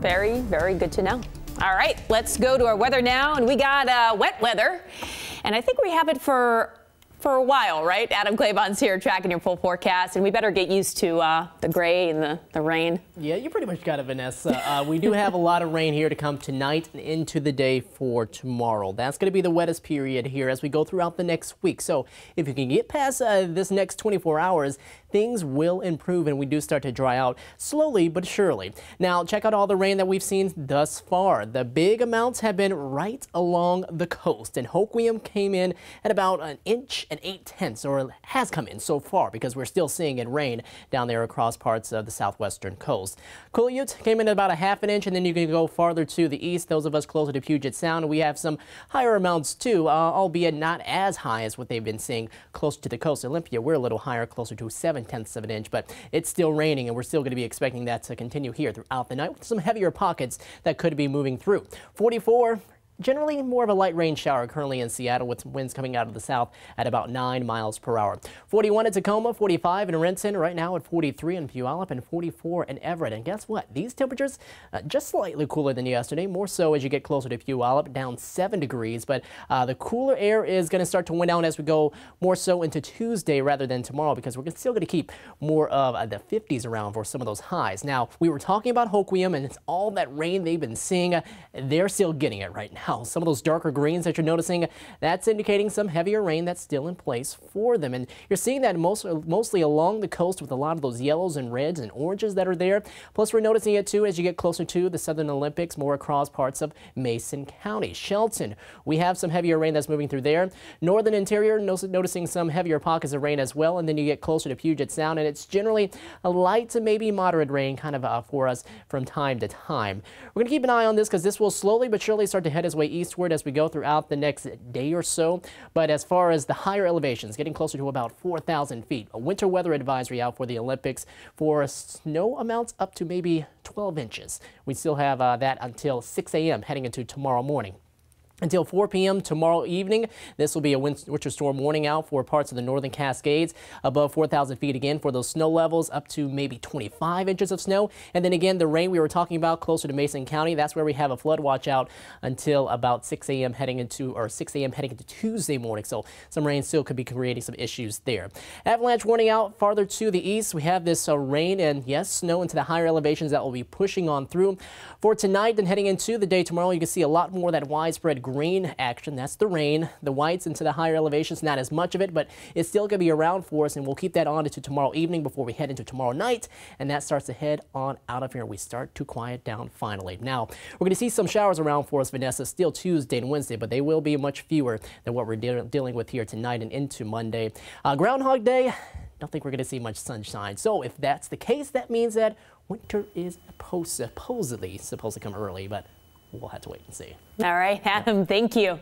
Very, very good to know. All right, let's go to our weather now. And we got uh, wet weather. And I think we have it for for a while, right? Adam Claybon's here tracking your full forecast, and we better get used to uh, the gray and the, the rain. Yeah, you pretty much got it, Vanessa. Uh, we do have a lot of rain here to come tonight and into the day for tomorrow. That's going to be the wettest period here as we go throughout the next week. So if you can get past uh, this next 24 hours, things will improve and we do start to dry out slowly but surely. Now, check out all the rain that we've seen thus far. The big amounts have been right along the coast, and Hoquiam came in at about an inch and eight tenths, or has come in so far because we're still seeing it rain down there across parts of the southwestern coast. Kuliut came in at about a half an inch, and then you can go farther to the east. Those of us closer to Puget Sound, we have some higher amounts too, uh, albeit not as high as what they've been seeing close to the coast. Olympia, we're a little higher, closer to seven 7 tenths of an inch, but it's still raining and we're still going to be expecting that to continue here throughout the night with some heavier pockets that could be moving through. 44 generally more of a light rain shower currently in Seattle with winds coming out of the south at about 9 miles per hour. 41 in Tacoma, 45 in Renton, right now at 43 in Puyallup and 44 in Everett. And guess what? These temperatures uh, just slightly cooler than yesterday, more so as you get closer to Puyallup, down 7 degrees. But uh, the cooler air is going to start to wind down as we go more so into Tuesday rather than tomorrow because we're still going to keep more of uh, the 50s around for some of those highs. Now, we were talking about Hoquiam and it's all that rain they've been seeing. they're still getting it right now some of those darker greens that you're noticing, that's indicating some heavier rain that's still in place for them. And you're seeing that most, mostly along the coast with a lot of those yellows and reds and oranges that are there. Plus, we're noticing it too as you get closer to the Southern Olympics, more across parts of Mason County. Shelton, we have some heavier rain that's moving through there. Northern Interior, no, noticing some heavier pockets of rain as well. And then you get closer to Puget Sound, and it's generally a light to maybe moderate rain kind of uh, for us from time to time. We're going to keep an eye on this because this will slowly but surely start to head as way eastward as we go throughout the next day or so. But as far as the higher elevations, getting closer to about 4,000 feet, a winter weather advisory out for the Olympics for snow amounts up to maybe 12 inches. We still have uh, that until 6 a.m. heading into tomorrow morning until 4 p.m. tomorrow evening. This will be a winter storm warning out for parts of the northern Cascades above 4,000 feet again for those snow levels up to maybe 25 inches of snow. And then again, the rain we were talking about closer to Mason County. That's where we have a flood watch out until about 6 a.m. heading into or 6 a.m. heading into Tuesday morning. So some rain still could be creating some issues there. Avalanche warning out farther to the east. We have this uh, rain and yes, snow into the higher elevations that will be pushing on through for tonight and heading into the day tomorrow. You can see a lot more that widespread green action. That's the rain. The whites into the higher elevations, not as much of it, but it's still going to be around for us, and we'll keep that on into tomorrow evening before we head into tomorrow night, and that starts to head on out of here. We start to quiet down finally. Now, we're going to see some showers around for us, Vanessa, still Tuesday and Wednesday, but they will be much fewer than what we're de dealing with here tonight and into Monday. Uh, Groundhog Day, don't think we're going to see much sunshine. So if that's the case, that means that winter is supposedly supposed to come early, but we'll have to wait and see. All right, Adam, thank you.